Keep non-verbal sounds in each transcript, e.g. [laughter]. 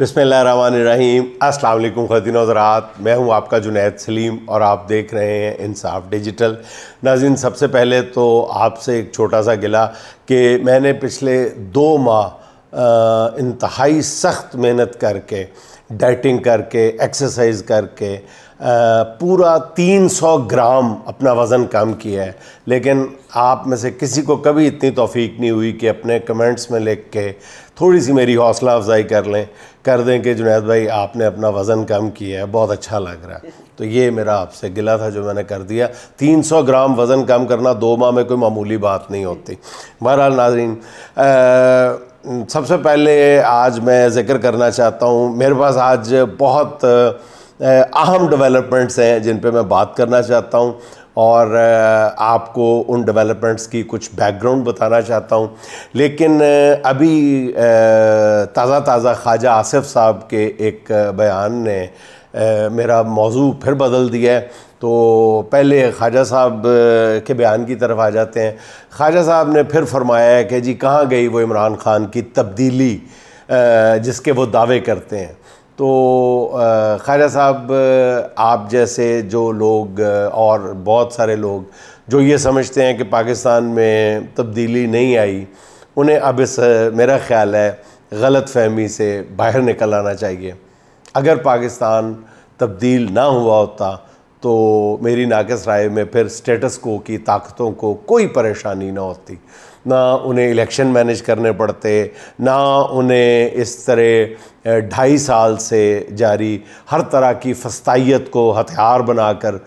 बिसमीम अस्सलाम ख़दीन हज़रात मैं हूं आपका जुनैद सलीम और आप देख रहे हैं इंसाफ डिजिटल नाजिन सबसे पहले तो आपसे एक छोटा सा गिला कि मैंने पिछले दो माह इंतहाई सख्त मेहनत करके डाइटिंग करके एक्सरसाइज करके आ, पूरा 300 ग्राम अपना वज़न कम किया है लेकिन आप में से किसी को कभी इतनी तोफ़ी नहीं हुई कि अपने कमेंट्स में लिख के थोड़ी सी मेरी हौसला अफजाई कर लें कर दें कि जुनेद भाई आपने अपना वज़न कम किया है बहुत अच्छा लग रहा है तो ये मेरा आपसे गिला था जो मैंने कर दिया 300 ग्राम वज़न कम करना दो माह में कोई मामूली बात नहीं होती बहरहाल नाजरीन सबसे पहले आज मैं ज़िक्र करना चाहता हूँ मेरे पास आज बहुत अहम डेवलपमेंट्स हैं जिन पर मैं बात करना चाहता हूँ और आपको उन डेवलपमेंट्स की कुछ बैकग्राउंड बताना चाहता हूँ लेकिन अभी ताज़ा ताज़ा ख्वाजा आसिफ साहब के एक बयान ने मेरा मौजू फिर बदल दिया है तो पहले ख्वाजा साहब के बयान की तरफ आ जाते हैं ख्वाजा साहब ने फिर फरमाया है कि जी कहाँ गई वो इमरान खान की तब्दीली जिसके वो दावे करते हैं तो खैरा साहब आप जैसे जो लोग और बहुत सारे लोग जो ये समझते हैं कि पाकिस्तान में तब्दीली नहीं आई उन्हें अब इस मेरा ख्याल है गलत फहमी से बाहर निकल आना चाहिए अगर पाकिस्तान तब्दील ना हुआ होता तो मेरी नाकस राय में फिर स्टेटस को की ताकतों को कोई परेशानी ना होती ना उन्हें इलेक्शन मैनेज करने पड़ते ना उन्हें इस तरह ढाई साल से जारी हर तरह की फस्ताइत को हथियार बनाकर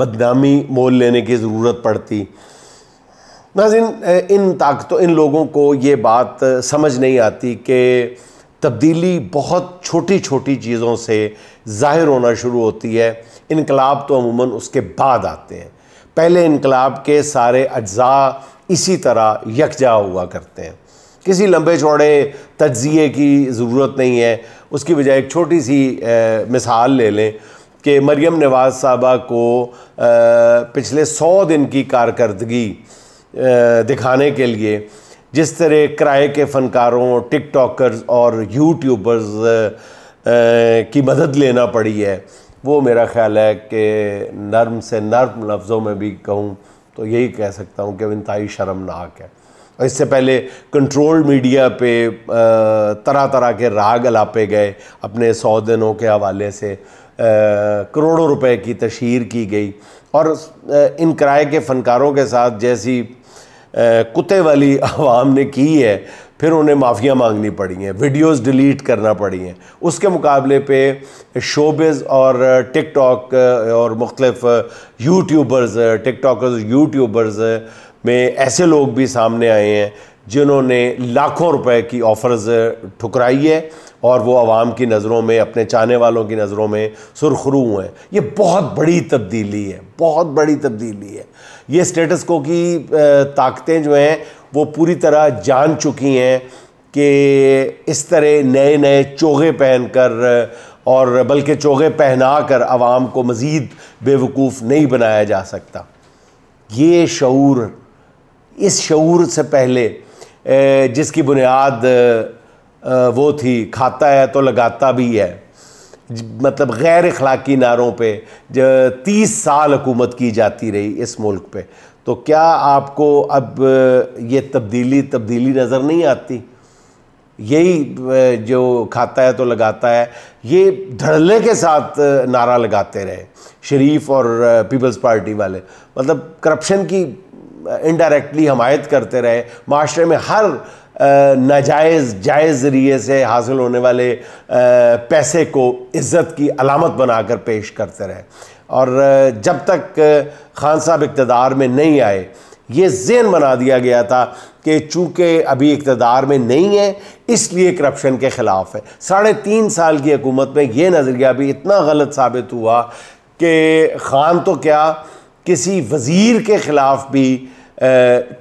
बदनामी मोल लेने की ज़रूरत पड़ती नाजिन इन ताकतों इन लोगों को ये बात समझ नहीं आती कि तब्दीली बहुत छोटी छोटी चीज़ों से ज़ाहिर होना शुरू होती है इनकलाब तो अमूमन उसके बाद आते हैं पहले इनकलाब के सारे अज्जा इसी तरह यकजा हुआ करते हैं किसी लंबे चौड़े तजिए की ज़रूरत नहीं है उसकी बजाय एक छोटी सी आ, मिसाल ले लें कि मरियम नवाज़ साहबा को आ, पिछले सौ दिन की कारकर्दगी दिखाने के लिए जिस तरह किराए के फ़नकारों टिक टॉकर्स और यूट्यूबर्स की मदद लेना पड़ी है वो मेरा ख्याल है कि नर्म से नर्म लफ्ज़ों में भी कहूँ तो यही कह सकता हूँ कि इंतई शर्मनाक है और इससे पहले कंट्रोल मीडिया पे तरह तरह के राग अलापे गए अपने सौ दिनों के हवाले से करोड़ों रुपए की तशहर की गई और इन किराए के फ़नकारों के साथ जैसी कुत्ते वाली [laughs] आवाम ने की है फिर उन्हें माफ़ियाँ मांगनी पड़ी हैं वीडियोस डिलीट करना पड़ी हैं उसके मुकाबले पे शोबिज़ और टिकटॉक और मुख्तलफ़ यूट्यूबर्स टिकटॉकर्स यूट्यूबर्स में ऐसे लोग भी सामने आए हैं जिन्होंने लाखों रुपए की ऑफर्स ठुकराई है और वो आवाम की नज़रों में अपने चाहने वालों की नज़रों में सुरखरू हुए हैं ये बहुत बड़ी तब्दीली है बहुत बड़ी तब्दीली है ये स्टेटस को की ताकतें जो हैं वो पूरी तरह जान चुकी हैं कि इस तरह नए नए चोगे पहनकर और बल्कि चोगे पहना कर आवाम को मज़ीद बेवकूफ़ नहीं बनाया जा सकता ये शूर इस शूर से पहले जिसकी बुनियाद वो थी खाता है तो लगाता भी है मतलब गैर अखलाकी नारों पर तीस साल हुकूमत की जाती रही इस मुल्क पर तो क्या आपको अब ये तब्दीली तब्दीली नज़र नहीं आती यही जो खाता है तो लगाता है ये धड़ल्ले के साथ नारा लगाते रहे शरीफ और पीपल्स पार्टी वाले मतलब करप्शन की इनडायरेक्टली हमायत करते रहे माशरे में हर नाजायज़ जायज़ ज़रिए से हासिल होने वाले पैसे को इज़्ज़त की अलामत बनाकर पेश करते रहे और जब तक खान साहब इकतदार में नहीं आए ये जेन बना दिया गया था कि चूँकि अभी इकतदार में नहीं है इसलिए करप्शन के ख़िलाफ़ है साढ़े तीन साल की हुकूमत में ये नज़रिया भी इतना गलत साबित हुआ कि खान तो क्या किसी वज़ीर के ख़िलाफ़ भी आ,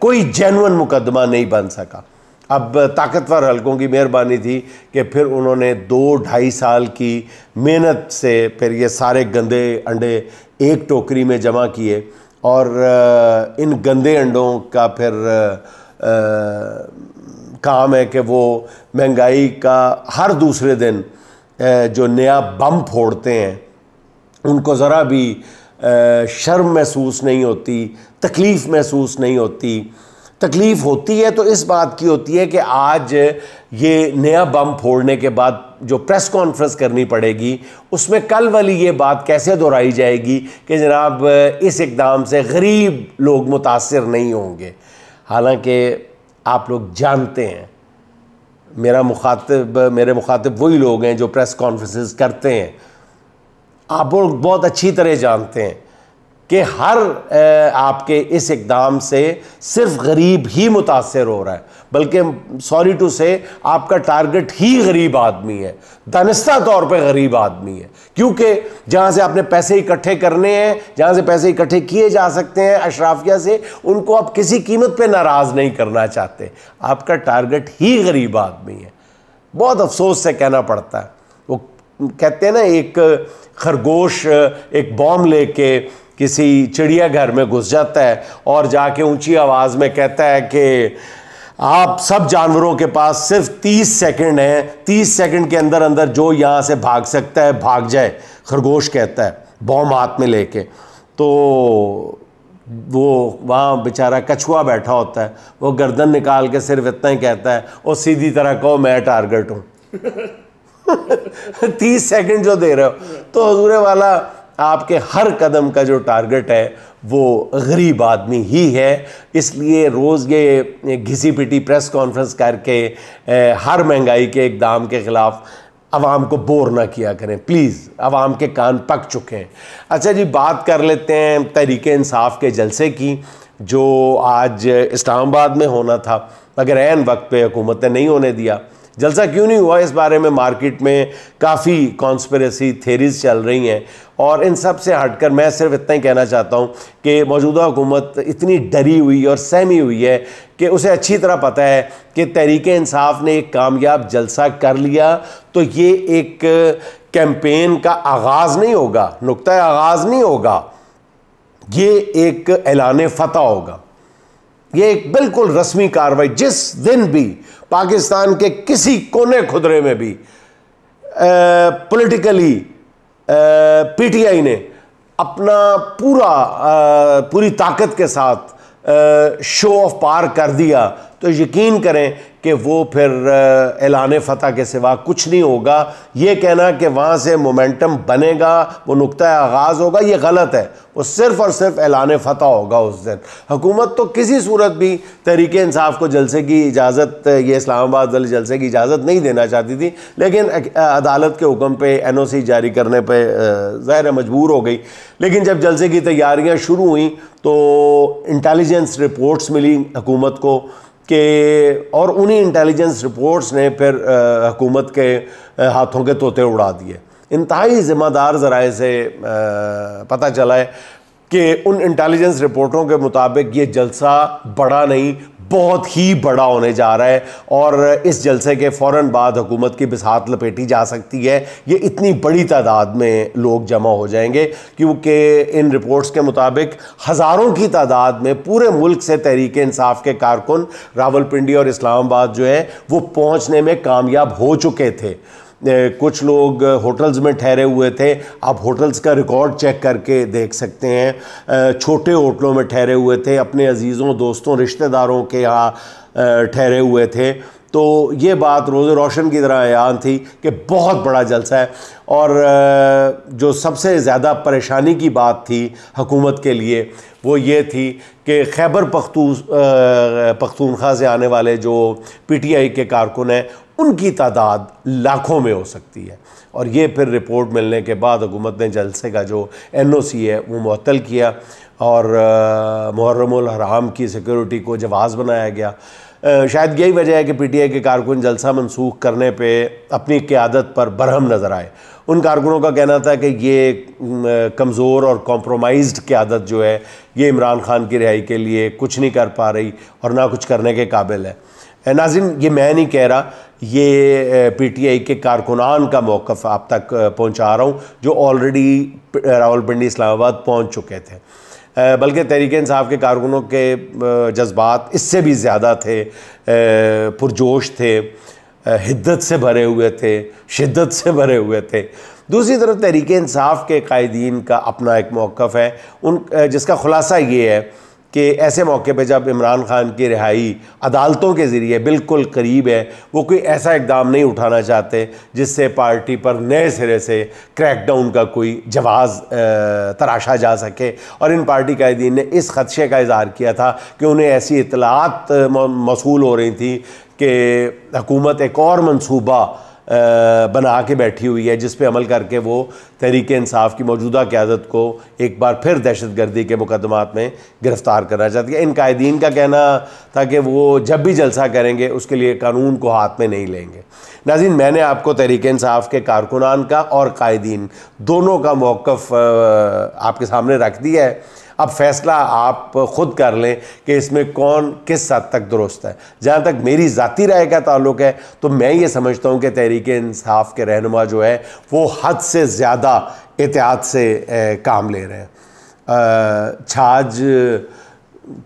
कोई जेनवन मुकदमा नहीं बन सका अब ताकतवर हलकों की मेहरबानी थी कि फिर उन्होंने दो ढाई साल की मेहनत से फिर ये सारे गंदे अंडे एक टोकरी में जमा किए और इन गंदे अंडों का फिर काम है कि वो महंगाई का हर दूसरे दिन जो नया बम फोड़ते हैं उनको ज़रा भी शर्म महसूस नहीं होती तकलीफ़ महसूस नहीं होती तकलीफ़ होती है तो इस बात की होती है कि आज ये नया बम फोड़ने के बाद जो प्रेस कॉन्फ्रेंस करनी पड़ेगी उसमें कल वाली ये बात कैसे दोहराई जाएगी कि जनाब इस इकदाम से गरीब लोग मुतासर नहीं होंगे हालांकि आप लोग जानते हैं मेरा मुखातब मेरे मुखातब वही लोग हैं जो प्रेस कॉन्फ्रेंस करते हैं आप लोग बहुत अच्छी तरह जानते हैं कि हर आपके इस इकदाम से सिर्फ गरीब ही मुतासर हो रहा है बल्कि सॉरी टू से आपका टारगेट ही गरीब आदमी है दानिस्ता तौर पे गरीब आदमी है क्योंकि जहाँ से आपने पैसे इकट्ठे करने हैं जहाँ से पैसे इकट्ठे किए जा सकते हैं अशराफिया से उनको आप किसी कीमत पे नाराज़ नहीं करना चाहते आपका टारगेट ही गरीब आदमी है बहुत अफसोस से कहना पड़ता है वो कहते हैं ना एक खरगोश एक बॉम्ब लेके किसी चिड़ियाघर में घुस जाता है और जाके ऊंची आवाज़ में कहता है कि आप सब जानवरों के पास सिर्फ 30 सेकंड हैं 30 सेकंड के अंदर अंदर जो यहाँ से भाग सकता है भाग जाए खरगोश कहता है बॉम हाथ में लेके तो वो वहाँ बेचारा कछुआ बैठा होता है वो गर्दन निकाल के सिर्फ इतना ही कहता है और सीधी तरह कहो मैं टारगेट हूँ तीस सेकंड जो दे रहे हो तो हजूरे वाला आपके हर कदम का जो टारगेट है वो गरीब आदमी ही है इसलिए रोज़ ये घिसी पिटी प्रेस कॉन्फ्रेंस करके हर महंगाई के इकदाम के ख़िलाफ़ आवाम को बोर ना किया करें प्लीज़ आवाम के कान पक चुके हैं अच्छा जी बात कर लेते हैं तहरीक इंसाफ के जलसे की जो आज इस्लामाबाद में होना था मगर एन वक्त पे हुकूमत ने नहीं होने दिया जलसा क्यों नहीं हुआ इस बारे में मार्केट में काफ़ी कॉन्स्परेसी थेरीज चल रही हैं और इन सब से हटकर मैं सिर्फ इतना ही कहना चाहता हूं कि मौजूदा हुकूमत इतनी डरी हुई और सहमी हुई है कि उसे अच्छी तरह पता है कि तहरीक इंसाफ ने एक कामयाब जलसा कर लिया तो ये एक कैंपेन का आगाज़ नहीं होगा नुकता आगाज़ नहीं होगा ये एक ऐलान फ़तह होगा ये एक बिल्कुल रस्मी कार्रवाई जिस दिन भी पाकिस्तान के किसी कोने खुदरे में भी पॉलिटिकली पीटीआई ने अपना पूरा आ, पूरी ताकत के साथ शो ऑफ पार कर दिया तो यकीन करें कि वो फिर ऐलान फ़तह के सिवा कुछ नहीं होगा ये कहना कि वहाँ से मोमेंटम बनेगा वो नुकतः आगाज़ होगा ये गलत है वो सिर्फ़ और सिर्फ ऐलान फ़तह होगा उस दिन हुकूमत तो किसी सूरत भी तहरीक इंसाफ को जलसे की इजाज़त ये इस्लामाबाद वाले जलसे की इजाज़त नहीं देना चाहती थी लेकिन अदालत के हुक्म पर एन ओ सी जारी करने पर ज़ाहिर मजबूर हो गई लेकिन जब जलसे की तैयारियाँ शुरू हुई तो इंटेलिजेंस रिपोर्ट्स मिली हुकूमत को कि और उन्हीं इंटेलिजेंस रिपोर्ट्स ने फिर हकूमत के हाथों के तोते उड़ा दिए इंतहाई ज़िम्मेदार ज़राए से पता चला है कि उन इंटेलिजेंस रिपोर्टों के मुताबिक ये जलसा बड़ा नहीं बहुत ही बड़ा होने जा रहा है और इस जलसे के फ़ौर बाद हुकूमत की बिसात लपेटी जा सकती है ये इतनी बड़ी तादाद में लोग जमा हो जाएंगे क्योंकि इन रिपोर्ट्स के मुताबिक हज़ारों की तादाद में पूरे मुल्क से तहरीक इंसाफ के कारकुन रावलपिंडी और इस्लामाबाद जो है वो पहुँचने में कामयाब हो चुके थे कुछ लोग होटल्स में ठहरे हुए थे आप होटल्स का रिकॉर्ड चेक करके देख सकते हैं छोटे होटलों में ठहरे हुए थे अपने अजीज़ों दोस्तों रिश्तेदारों के यहाँ ठहरे हुए थे तो ये बात रोज़ रोशन की तरह यान थी कि बहुत बड़ा जलसा है और जो सबसे ज़्यादा परेशानी की बात थी हुकूमत के लिए वो ये थी कि खैबर पख्तू पख्तूनख्वा से आने वाले जो पीटीआई के कारकुन हैं उनकी तादाद लाखों में हो सकती है और ये फिर रिपोर्ट मिलने के बाद हुकूमत ने जलसे का जो एन ओ सी है वो मअतल किया और मुहर्रम की सिक्योरिटी को जवाज़ बनाया गया शायद यही वजह है कि पी टी आई के कारकुन जलसा मनसूख करने पर अपनी क्यादत पर बरहम नज़र आए उन कारकुनों का कहना था कि ये कमज़ोर और कॉम्प्रोमाइज क्यादत जो है ये इमरान खान की रिहाई के लिए कुछ नहीं कर पा रही और ना कुछ करने के काबिल है नाजिन ये मैं नहीं कह रहा ये पी टी आई के कारकुनान का मौक़ आप तक पहुँचा रहा हूँ जो ऑलरेडी रावलपिंडी इस्लामाबाद पहुँच चुके थे बल्कि तहरीक इंसाफ के कारकुनों के जज्बात इससे भी ज़्यादा थे पुरजोश थे हिद्दत से भरे हुए थे शिद्दत से भरे हुए थे दूसरी तरफ तहरीक इंसाफ के कायदीन का अपना एक मौक़ है उन जिसका ख़ुलासा ये है कि ऐसे मौके पे जब इमरान खान की रिहाई अदालतों के ज़रिए बिल्कुल करीब है वो कोई ऐसा इकदाम नहीं उठाना चाहते जिससे पार्टी पर नए सिरे से क्रैकडाउन का कोई जवाज़ तराशा जा सके और इन पार्टी कायदीन ने इस खदशे का इजहार किया था कि उन्हें ऐसी इतलात मौसू हो रही थी कि हुकूमत एक और मनसूबा बना के बैठी हुई है जिस पर अमल करके वो तहरीक इंसाफ की मौजूदा क्यादत को एक बार फिर दहशत गर्दी के मुकदमात में गिरफ़्तार करना चाहती है इन कायदीन का कहना था कि वो जब भी जलसा करेंगे उसके लिए कानून को हाथ में नहीं लेंगे नाजिन मैंने आपको तहरीक इंसाफ के कारकुनान का और कायदीन दोनों का मौक़ आपके सामने रख दिया है अब फैसला आप खुद कर लें कि इसमें कौन किस हद तक दुरुस्त है जहाँ तक मेरी ज़ाती राय का ताल्लुक है तो मैं ये समझता हूँ कि तहरीक इंसाफ के रहनुमा जो है वो हद से ज़्यादा एहतियात से काम ले रहे हैं छाछ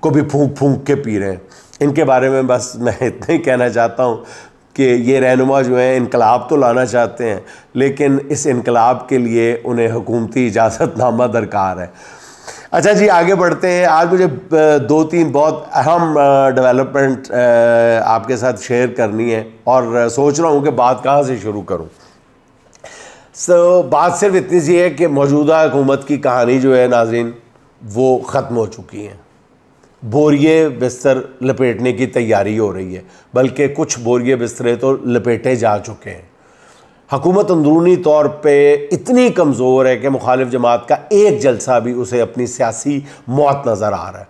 को भी फूक फूक के पी रहे हैं इनके बारे में बस [laughs] मैं इतना ही कहना चाहता हूँ कि ये रहनुमा जो हैं इनकलाब तो लाना चाहते हैं लेकिन इस इनकलाब के लिए उन्हें हुकूमती इजाज़तनामा दरकार है अच्छा जी आगे बढ़ते हैं आज मुझे दो तीन बहुत अहम डेवलपमेंट आपके साथ शेयर करनी है और सोच रहा हूँ कि बात कहाँ से शुरू करूँ सो so, बात सिर्फ इतनी सी है कि मौजूदा हुकूमत की कहानी जो है नाजिन वो ख़त्म हो चुकी है बोरिए बिस्तर लपेटने की तैयारी हो रही है बल्कि कुछ बोरिए बिस्तरे तो लपेटे जा चुके हैं हकूमत अंदरूनी तौर पर इतनी कमज़ोर है कि मुखालिफ जमात का एक जलसा भी उसे अपनी सियासी मौत नज़र आ रहा है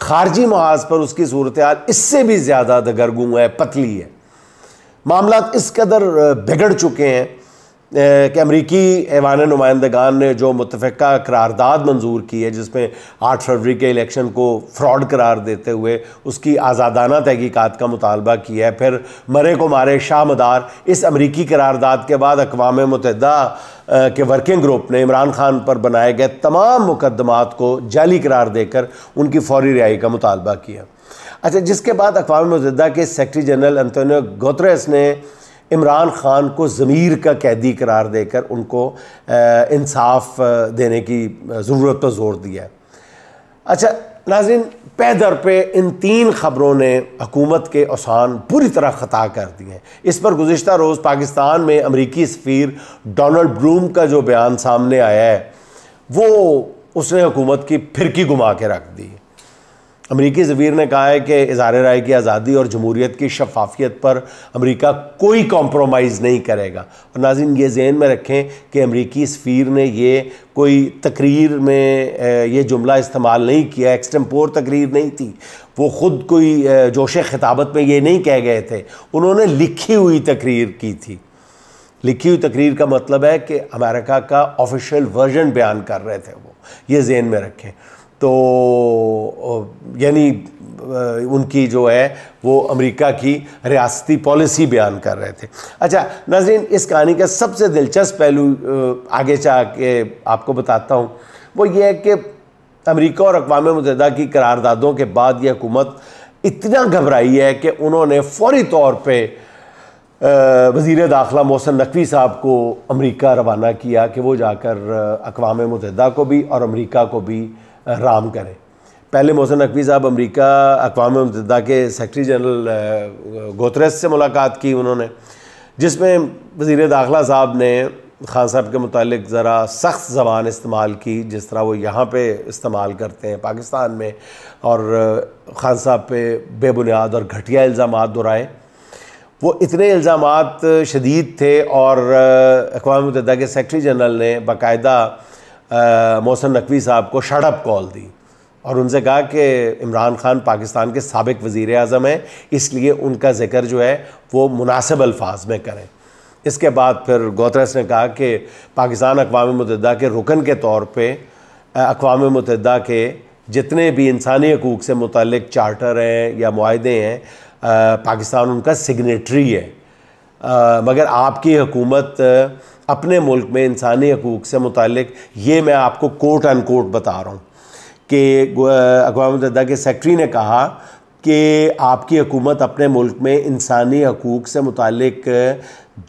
खारजी महाज पर उसकी सूरत हाल इससे भी ज़्यादा दगरगू है पतली है मामला इस कदर बिगड़ चुके हैं कि अमरीकी ऐवान नुमाइंदगान ने जो मुतफ़ा करारदाद मंजूर की है जिसमें आठ फरवरी के इलेक्शन को फ्रॉड करार देते हुए उसकी आज़ादाना तहकीक़ात का मुतालबा किया है फिर मरे को मारे शाह मदार इस अमरीकी करारदाद के बाद अकवा मुतहदा के वर्किंग ग्रुप ने इमरान खान पर बनाए गए तमाम मुकदमात को जाली करार देकर उनकी फौरी रिहाई का मुतालबा किया अच्छा जिसके बाद अकवा मुतदा के सेक्रटरी जनरल अंतोनियो गोत्रेस ने इमरान ख़ान को ज़मीर का कैदी करार देकर उनको इंसाफ देने की ज़रूरत पर जोर दिया है अच्छा नाजिन पैदर पर पे इन तीन ख़बरों ने हकूमत के असान पूरी तरह ख़ता कर दिए हैं इस पर गुज्त रोज़ पाकिस्तान में अमरीकी सफ़ीर डोनल्ड ब्रूम का जो बयान सामने आया है वो उसने हुकूमत की फिरकी घुमा के रख दी है अमरीकी जवीर ने कहा है कि इज़ार राय की आज़ादी और जमहूरीत की शफाफियत पर अमरीका कोई कॉम्प्रोमाइज़ नहीं करेगा और नाजिन ये जहन में रखें कि अमरीकी सफ़ीर ने ये कोई तकरीर में ये जुमला इस्तेमाल नहीं किया एक्सटम्पोर तकरीर नहीं थी वो ख़ुद कोई जोश खिताबत में ये नहीं कह गए थे उन्होंने लिखी हुई तकरीर की थी लिखी हुई तकरीर का मतलब है कि अमेरिका का ऑफिशियल वर्जन बयान कर रहे थे वो ये जहन में रखें तो यानी उनकी जो है वो अमेरिका की रियासती पॉलिसी बयान कर रहे थे अच्छा नाजरीन इस कहानी का सबसे दिलचस्प पहलू आगे चाह के आपको बताता हूँ वो ये है कि अमेरिका और अकवा मतदा की करारदादों के बाद ये हुकूमत इतना घबराई है कि उन्होंने फौरी तौर पर वजीर दाखिला मोहसन नकवी साहब को अमरीका रवाना किया कि वो जाकर अकवा मतदा को भी और अमरीका को भी राम करें पहले मोहसिन नकवी साहब अमरीका अकवा मतदा के सेक्रटरी जनरल गोतरेस से मुलाकात की उन्होंने जिसमें वजीर दाखिला साहब ने खान साहब के मतलब ज़रा सख्त ज़बान इस्तेमाल की जिस तरह वो यहाँ पर इस्तेमाल करते हैं पाकिस्तान में और खान साहब पे बेबुनियाद और घटिया इल्ज़ाम दोहराए वो इतने इल्ज़ाम शदीद थे और अकवा मतदा के सेक्रटरी जनरल ने बाकायदा मोहसन नकवी साहब को शड़प कॉल दी और उनसे कहा कि इमरान खान पाकिस्तान के सबक वज़ी अजम हैं इसलिए उनका जिक्र जो है वो मुनासिब अल्फाज में करें इसके बाद फिर गोत्रस ने कहा कि पाकिस्तान अकवा मतदा के रुकन के तौर पर अकवा मतदा के जितने भी इंसानी हकूक़ से मुतल चार्टर हैं या माहदे हैं पाकिस्तान उनका सिग्नेटरी है आ, मगर आपकी हुकूमत अपने मुल्क में इंसानी हकूक़ से मुतक ये मैं आपको कोट एंड कोट बता रहा हूँ कि अकवा मुतहदा के सेक्रटरी ने कहा कि आपकी हकूमत अपने मुल्क में इंसानी हकूक़ से मुतक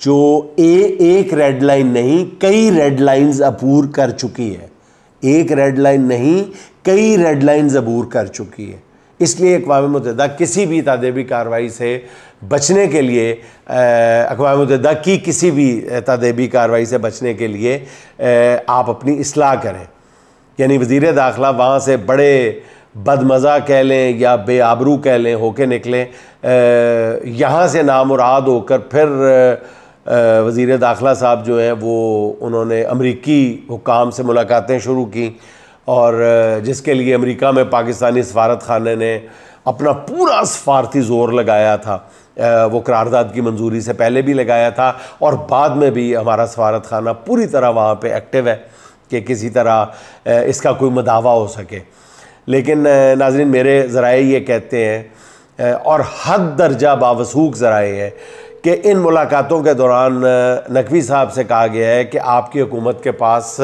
जो ए एक रेड लाइन नहीं कई रेड लाइंस अबूर कर चुकी है एक रेड लाइन नहीं कई रेड लाइंस अबूर कर चुकी है इसलिए अकवा मतदा किसी भी तदेबी कार्रवाई से बचने के लिए अकवा मतदा की किसी भी तदेबी कार्रवाई से बचने के लिए आप अपनी असलाह करें यानी वज़ी दाखिला वहाँ से बड़े बदमज़ा कह लें या बेआबरू कह लें होके निकलें यहाँ से नाम नामुराद होकर फिर वज़ी दाखिला साहब जो हैं वो उन्होंने अमरीकी हुकाम से मुलाकातें शुरू की और जिसके लिए अमेरिका में पाकिस्तानी सफारत खाना ने अपना पूरा सफारती ज़ोर लगाया था वो करारदाद की मंजूरी से पहले भी लगाया था और बाद में भी हमारा सफारत खाना पूरी तरह वहाँ पर एक्टिव है कि किसी तरह इसका कोई मदावा हो सके लेकिन नाजरन मेरे ज़रा ये कहते हैं और हद दर्जा बावसूख ज़राए हैं कि इन मुलाकातों के दौरान नकवी साहब से कहा गया है कि आपकी हुकूमत के पास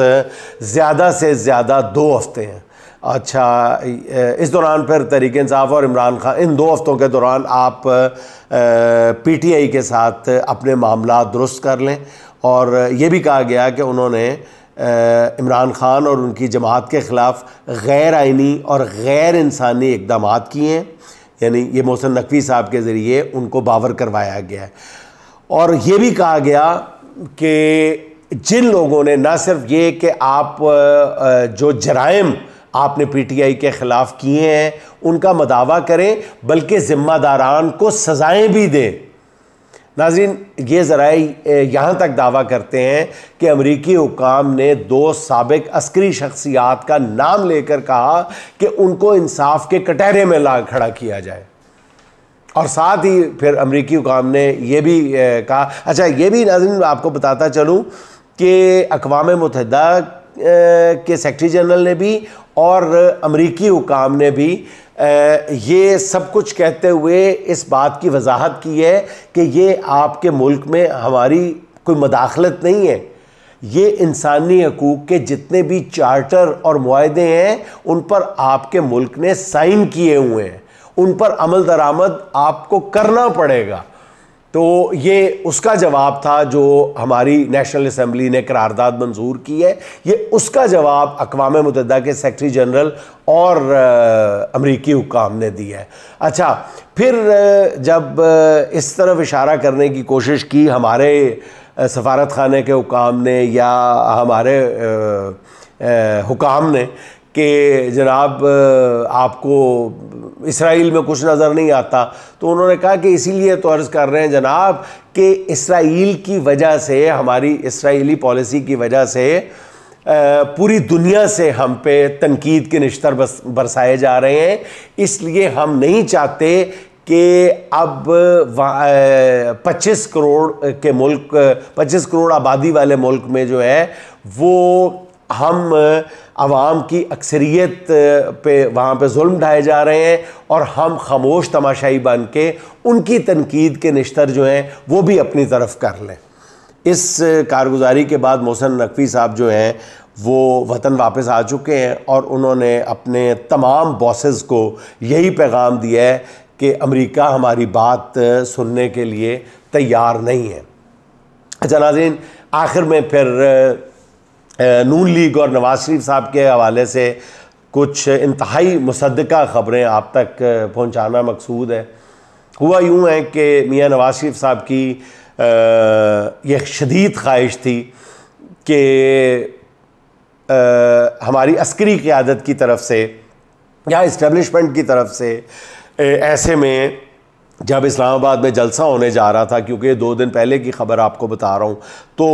ज़्यादा से ज़्यादा दो हफ्ते हैं अच्छा इस दौरान फिर तरीक इंसाफ और इमरान खान इन दो हफ्तों के दौरान आप पी टी आई के साथ अपने मामला दुरुस्त कर लें और ये भी कहा गया कि उन्होंने इमरान खान और उनकी जमात के ख़िलाफ़ गैर आइनी और गैर इंसानी इकदाम किए हैं यानी ये मोहसन नकवी साहब के ज़रिए उनको बावर करवाया गया और ये भी कहा गया कि जिन लोगों ने ना सिर्फ ये कि आप जो जराइम आपने पीटीआई के ख़िलाफ़ किए हैं उनका मदावा करें बल्कि ज़िम्मेदारान को सज़ाएं भी दें नाजिन ये जराए यहाँ तक दावा करते हैं कि अमरीकी हुकाम ने दो सबक अस्करी शख्सियात का नाम लेकर कहा कि उनको इंसाफ के कटहरे में ला खड़ा किया जाए और साथ ही फिर अमरीकी हुकाम ने यह भी कहा अच्छा ये भी नाजिन आपको बताता चलूँ कि अकवा मुतहदा के सेक्रटरी जनरल ने भी और अमरीकी हुकाम ने भी ये सब कुछ कहते हुए इस बात की वजाहत की है कि ये आपके मुल्क में हमारी कोई मदाखलत नहीं है ये इंसानी हकूक़ के जितने भी चार्टर और माहदे हैं उन पर आपके मुल्क ने साइन किए हुए हैं उन पर अमल दरामद आपको करना पड़ेगा तो ये उसका जवाब था जो हमारी नेशनल असम्बली ने करारदाद मंजूर की है ये उसका जवाब अकवा मुतदा के सेक्रटरी जनरल और अमरीकी हुकाम ने दिया है अच्छा फिर जब इस तरफ इशारा करने की कोशिश की हमारे सफारत खाने के हुकाम ने या हमारे हुकाम ने कि जनाब आपको इसराइल में कुछ नज़र नहीं आता तो उन्होंने कहा कि इसीलिए तो अर्ज़ कर रहे हैं जनाब कि इसराइल की वजह से हमारी इसराइली पॉलिसी की वजह से पूरी दुनिया से हम पे तनकीद के निश्तर बस बरसाए जा रहे हैं इसलिए हम नहीं चाहते कि अब 25 करोड़ के मुल्क 25 करोड़ आबादी वाले मुल्क में जो है वो हम आवाम की अक्सरियत पे वहाँ पर म ढाए जा रहे हैं और हम खामोश तमाशाई बन के उनकी तनकीद के नश्तर जो हैं वो भी अपनी तरफ कर लें इस कारगुजारी के बाद मोहसन नकवी साहब जो हैं वो वतन वापस आ चुके हैं और उन्होंने अपने तमाम बॉसेस को यही पैगाम दिया है कि अमेरिका हमारी बात सुनने के लिए तैयार नहीं है अच्छा नाजीन आखिर में फिर नून लीग और नवाज शरीफ साहब के हवाले से कुछ इंतहाई मुसदा ख़बरें आप तक पहुँचाना मकसूद है हुआ यूँ है कि मियाँ नवाज शरीफ साहब की यह शदीद ख्वाहिश थी कि हमारी अस्करी क़्यादत की तरफ से या इस्टबलिशमेंट की तरफ से ऐसे में जब इस्लामाबाद में जलसा होने जा रहा था क्योंकि ये दो दिन पहले की खबर आपको बता रहा हूँ तो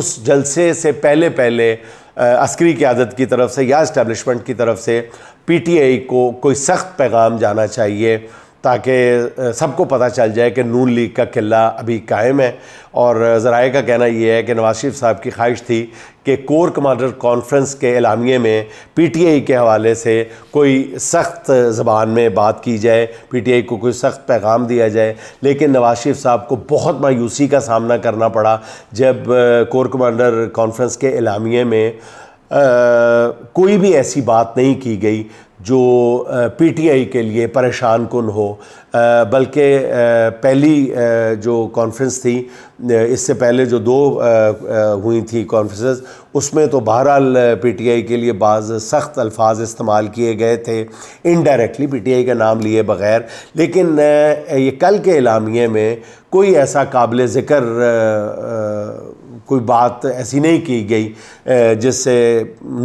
उस जलसे से पहले पहले अस्करी क्यादत की तरफ से या इस्टेबलिशमेंट की तरफ से पीटीआई को कोई सख्त पैगाम जाना चाहिए ताकि सबको पता चल जाए कि नून लीग का किला अभी कायम है और ज़राए का कहना यह है कि नवाज शरीफ साहब की ख्वाहिश थी कि कोर कमांडर कॉन्फ्रेंस के एलामिए में पीटीआई के हवाले से कोई सख्त ज़बान में बात की जाए पीटीआई को कोई सख्त पैगाम दिया जाए लेकिन नवाज शरीफ साहब को बहुत मायूसी का सामना करना पड़ा जब कोर कमांडर कॉन्फ्रेंस के एलामिए में आ, कोई भी ऐसी बात नहीं की गई जो पीटीआई के लिए परेशान कन हो बल्कि पहली जो कॉन्फ्रेंस थी इससे पहले जो दो हुई थी कॉन्फ्रेंस उसमें तो बहरहाल पीटीआई के लिए बाज़ सख्त अल्फाज इस्तेमाल किए गए थे इनडायरेक्टली पीटीआई का नाम लिए बगैर लेकिन ये कल के इलामिए में कोई ऐसा काबिल ज़िक्र कोई बात ऐसी नहीं की गई जिससे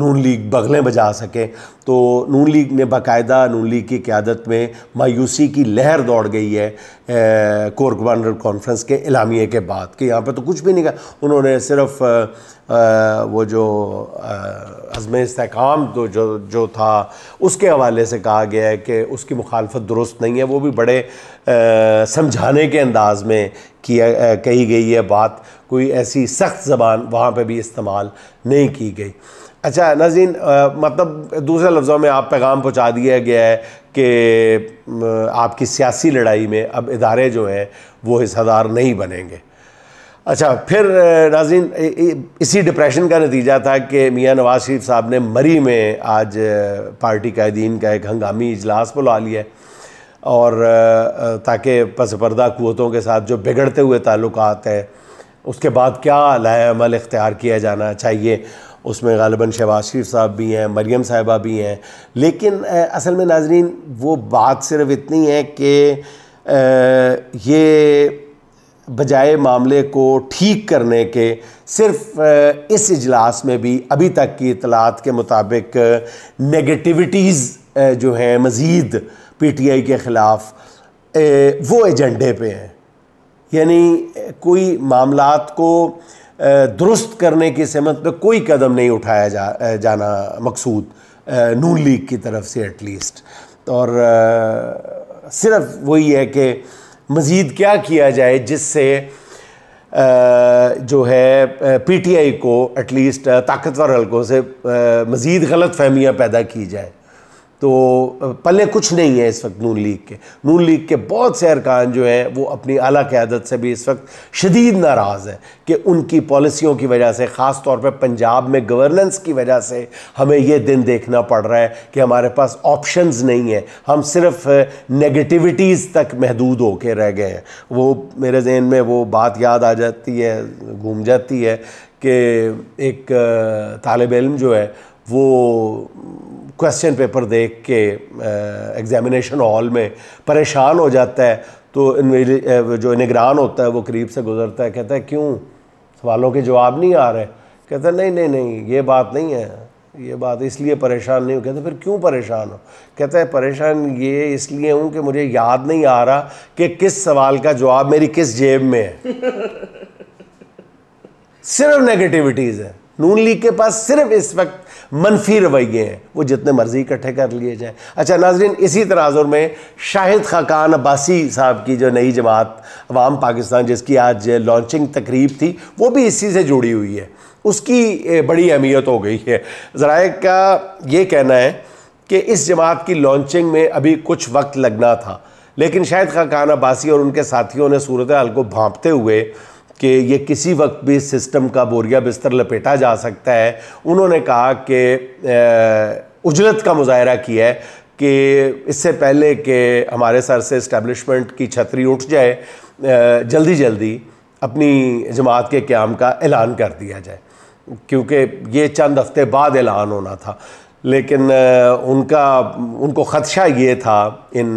नून लीग बगलें बजा सके तो नून लीग ने बाकायदा नून लीग की क्यादत में मायूसी की लहर दौड़ गई है कोर गवर्नर कॉन्फ्रेंस के इलामिया के बाद कि यहाँ पर तो कुछ भी नहीं कहा उन्होंने सिर्फ आ, आ, वो जो अज़म इसकाम तो जो जो था उसके हवाले से कहा गया है कि उसकी मुखालफत दुरुस्त नहीं है वो भी बड़े आ, समझाने के अंदाज में किया कही गई है बात कोई ऐसी सख्त ज़बान वहाँ पर भी इस्तेमाल नहीं की गई अच्छा नाजीन मतलब दूसरे लफ्ज़ों में आप पैगाम पहुँचा दिया गया है कि आपकी सियासी लड़ाई में अब इदारे जो हैं वो हिस्सादार नहीं बनेंगे अच्छा फिर नाजीन इसी डिप्रेशन का नतीजा था कि मियाँ नवाज शरीफ साहब ने मरी में आज पार्टी कायदीन का एक हंगामी इजलास बुला लिया है और ताकि पसपर्दा क़वतों के साथ जो बिगड़ते हुए ताल्लुक हैं उसके बाद क्या लाल इख्तियार किया जाना चाहिए उसमें गालिबा शहबाज शरीफ साहब भी हैं मरीम साहिबा भी हैं लेकिन असल में नाजरीन वो बात सिर्फ इतनी है कि ये बजाय मामले को ठीक करने के सिर्फ इस इजलास में भी अभी तक की इतलात के मुताबिक नेगेटिविटीज़ जो हैं मज़ीद पीटीआई के ख़िलाफ़ वो एजेंडे पे हैं यानी कोई मामला को दुरुस्त करने की समत पे कोई कदम नहीं उठाया जा जाना मकसूद नून लीग की तरफ से एटलीस्ट और सिर्फ वही है कि मज़ीद क्या किया जाए जिससे जो है पीटीआई को एटलीस्ट ताकतवर हलकों से मज़ीद गलत फहमियाँ पैदा की जाए तो पले कुछ नहीं है इस वक्त नून लीग के नून लीग के बहुत से अरकान जो हैं वो अपनी अला क्यादत से भी इस वक्त शदीद नाराज़ है कि उनकी पॉलिसियों की वजह से ख़ास तौर पर पंजाब में गवर्नेंस की वजह से हमें ये दिन देखना पड़ रहा है कि हमारे पास ऑप्शन नहीं हैं हम सिर्फ नेगेटिविटीज़ तक महदूद के रह गए हैं वो मेरे जहन में वो बात याद आ जाती है घूम जाती है कि एक तालब इम जो है वो क्वेश्चन पेपर देख के एग्ज़ामिनेशन हॉल में परेशान हो जाता है तो जो निगरान होता है वो करीब से गुजरता है कहता है क्यों सवालों के जवाब नहीं आ रहे कहता है नहीं नहीं नहीं ये बात नहीं है ये बात इसलिए परेशान नहीं हूँ कहते फिर क्यों परेशान हो कहता है परेशान ये इसलिए हूँ कि मुझे याद नहीं आ रहा कि किस सवाल का जवाब मेरी किस जेब में है [laughs] सिर्फ नेगेटिविटीज़ है नून लीग के पास सिर्फ इस वक्त मनफी रवैये हैं वो जितने मर्जी इकट्ठे कर लिए जाएँ अच्छा नाजरीन इसी तनाजुर में शाहिद खाकान अब्बासी साहब की जो नई जमात अवाम पाकिस्तान जिसकी आज लॉन्चिंग तकरीब थी वो भी इसी से जुड़ी हुई है उसकी बड़ी अहमियत हो गई है ज़राए का ये कहना है कि इस जमात की लॉन्चिंग में अभी कुछ वक्त लगना था लेकिन शायद खाकान अब्बासी और उनके साथियों ने सूरत हाल को भाँपते हुए कि ये किसी वक्त भी सिस्टम का बोरिया बिस्तर लपेटा जा सकता है उन्होंने कहा कि उजरत का मुजाहरा किया है कि इससे पहले कि हमारे सर से इस्टेबलिशमेंट की छतरी उठ जाए जल्दी जल्दी अपनी जमात के क्याम का ऐलान कर दिया जाए क्योंकि ये चंद हफ्ते बाद ऐलान होना था लेकिन उनका उनको ख़दशा ये था इन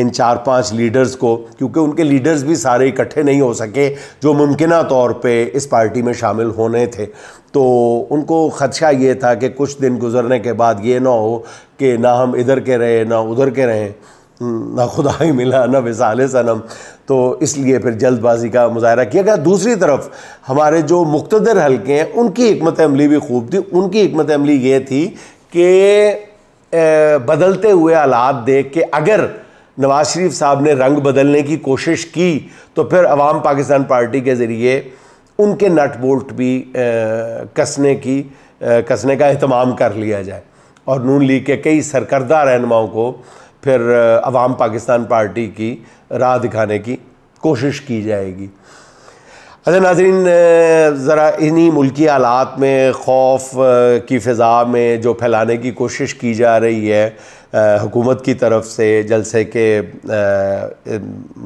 इन चार पांच लीडर्स को क्योंकि उनके लीडर्स भी सारे इकट्ठे नहीं हो सके जो मुमकिन तौर पे इस पार्टी में शामिल होने थे तो उनको ख़दशा ये था कि कुछ दिन गुजरने के बाद ये ना हो कि ना हम इधर के रहे ना उधर के रहें हम्म, ना खुदा ही मिला ना विसाल सनम तो इसलिए फिर जल्दबाजी का मुजाहरा किया गया दूसरी तरफ हमारे जो मुख्तर हल्के हैं उनकी हमत अमली भी खूब थी उनकी हमत अमली ये थी कि बदलते हुए हालात देख के अगर नवाज शरीफ साहब ने रंग बदलने की कोशिश की तो फिर अवाम पाकिस्तान पार्टी के ज़रिए उनके नट बोल्ट भी आ, कसने की आ, कसने का अहतमाम कर लिया जाए और नून लीग के कई सरकर्दा रहनुमाओं को फिर अवाम पाकिस्तान पार्टी की राह दिखाने की कोशिश की जाएगी हजर नाजरीन ज़रा इन्हीं मुल्की हालात में खौफ की फ़िज़ा में जो फैलाने की कोशिश की जा रही है हुकूमत की तरफ से जलसे के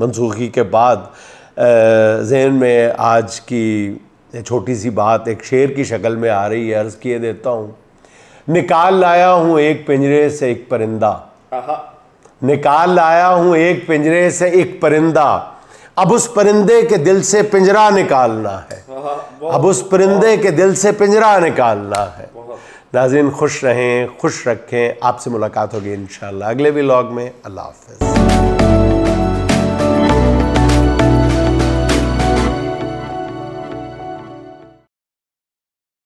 मनसूखी के बाद जहन में आज की छोटी सी बात एक शेर की शक्ल में आ रही है अर्ज़ किए देता हूँ निकाल लाया हूँ एक पिंजरे से एक परिंदा निकाल लाया हूँ एक पिंजरे से एक परिंदा अब उस परिंदे के दिल से पिंजरा निकालना है अब उस परिंदे के दिल से पिंजरा निकालना है नाजिन खुश रहें खुश रखें आपसे मुलाकात होगी इन अगले व्लॉग में अल्लाह हाफ